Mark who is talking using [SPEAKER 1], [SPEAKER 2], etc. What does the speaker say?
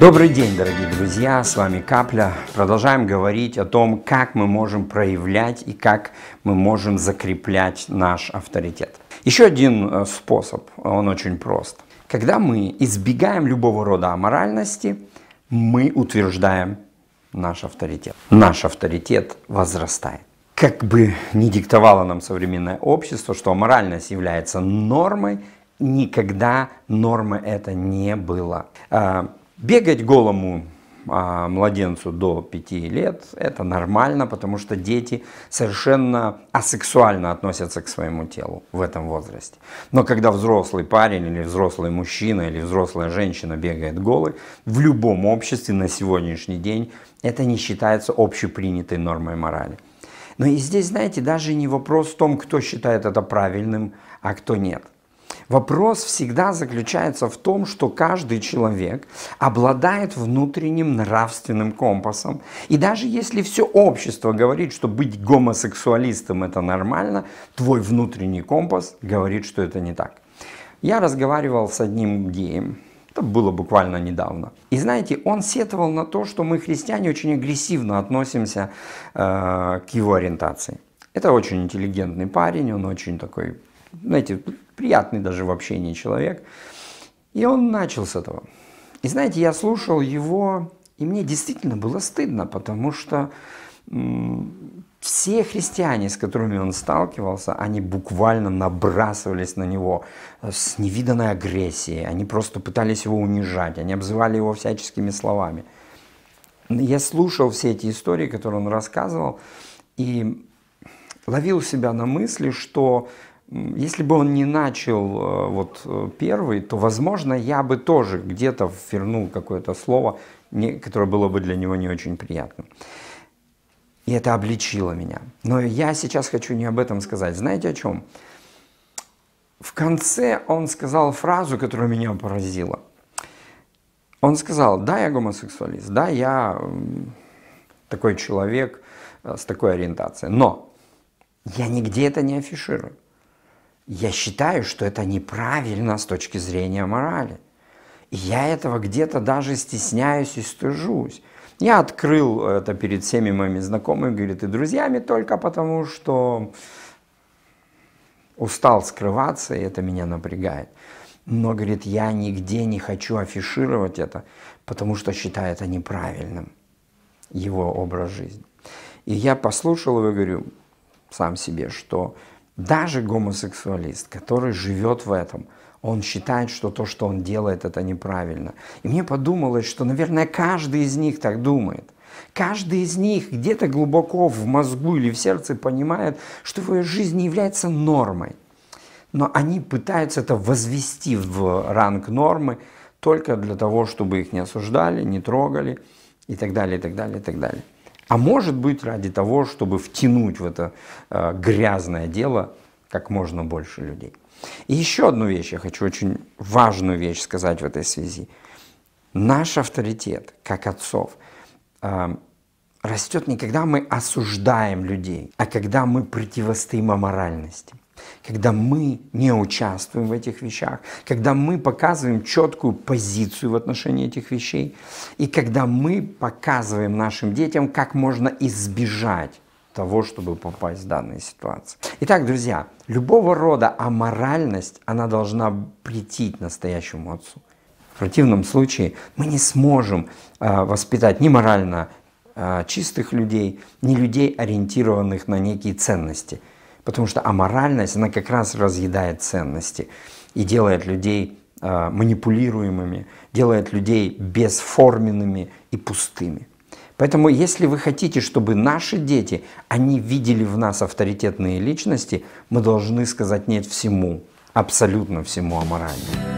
[SPEAKER 1] Добрый день, дорогие друзья, с вами Капля. Продолжаем говорить о том, как мы можем проявлять и как мы можем закреплять наш авторитет. Еще один э, способ, он очень прост. Когда мы избегаем любого рода аморальности, мы утверждаем наш авторитет. Наш авторитет возрастает. Как бы ни диктовало нам современное общество, что аморальность является нормой, никогда нормы это не было. Э, Бегать голому а, младенцу до 5 лет это нормально, потому что дети совершенно асексуально относятся к своему телу в этом возрасте. Но когда взрослый парень или взрослый мужчина или взрослая женщина бегает голый, в любом обществе на сегодняшний день это не считается общепринятой нормой морали. Но ну и здесь, знаете, даже не вопрос в том, кто считает это правильным, а кто нет – Вопрос всегда заключается в том, что каждый человек обладает внутренним нравственным компасом. И даже если все общество говорит, что быть гомосексуалистом это нормально, твой внутренний компас говорит, что это не так. Я разговаривал с одним геем, это было буквально недавно. И знаете, он сетовал на то, что мы, христиане, очень агрессивно относимся э, к его ориентации. Это очень интеллигентный парень, он очень такой, знаете, приятный даже в общении человек. И он начал с этого. И знаете, я слушал его, и мне действительно было стыдно, потому что все христиане, с которыми он сталкивался, они буквально набрасывались на него э, с невиданной агрессией. Они просто пытались его унижать, они обзывали его всяческими словами. Я слушал все эти истории, которые он рассказывал, и ловил себя на мысли, что если бы он не начал э, вот э, первый, то, возможно, я бы тоже где-то вернул какое-то слово, которое было бы для него не очень приятно. И это обличило меня. Но я сейчас хочу не об этом сказать. Знаете о чем? В конце он сказал фразу, которая меня поразила. Он сказал, да, я гомосексуалист, да, я такой человек э, с такой ориентацией, но я нигде это не афиширую. Я считаю, что это неправильно с точки зрения морали. И я этого где-то даже стесняюсь и стыжусь. Я открыл это перед всеми моими знакомыми, говорит, и друзьями только потому, что устал скрываться, и это меня напрягает. Но, говорит, я нигде не хочу афишировать это, потому что считаю это неправильным, его образ жизни. И я послушал его и говорю сам себе, что даже гомосексуалист, который живет в этом, он считает, что то, что он делает, это неправильно. И мне подумалось, что, наверное, каждый из них так думает. Каждый из них где-то глубоко в мозгу или в сердце понимает, что его жизнь не является нормой. Но они пытаются это возвести в ранг нормы только для того, чтобы их не осуждали, не трогали и так далее, и так далее, и так далее. А может быть, ради того, чтобы втянуть в это э, грязное дело как можно больше людей. И еще одну вещь я хочу очень важную вещь сказать в этой связи. Наш авторитет, как отцов, э, растет не когда мы осуждаем людей, а когда мы противостоим аморальности. Когда мы не участвуем в этих вещах, когда мы показываем четкую позицию в отношении этих вещей, и когда мы показываем нашим детям, как можно избежать того, чтобы попасть в данные ситуации. Итак, друзья, любого рода аморальность, она должна претить настоящему отцу. В противном случае мы не сможем э, воспитать ни морально э, чистых людей, ни людей, ориентированных на некие ценности – Потому что аморальность, она как раз разъедает ценности и делает людей а, манипулируемыми, делает людей бесформенными и пустыми. Поэтому, если вы хотите, чтобы наши дети, они видели в нас авторитетные личности, мы должны сказать нет всему, абсолютно всему аморальному.